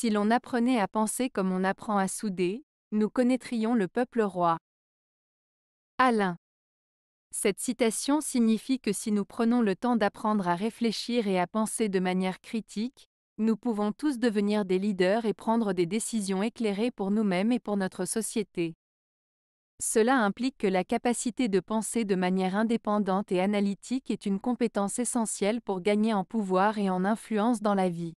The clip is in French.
Si l'on apprenait à penser comme on apprend à souder, nous connaîtrions le peuple roi. Alain. Cette citation signifie que si nous prenons le temps d'apprendre à réfléchir et à penser de manière critique, nous pouvons tous devenir des leaders et prendre des décisions éclairées pour nous-mêmes et pour notre société. Cela implique que la capacité de penser de manière indépendante et analytique est une compétence essentielle pour gagner en pouvoir et en influence dans la vie.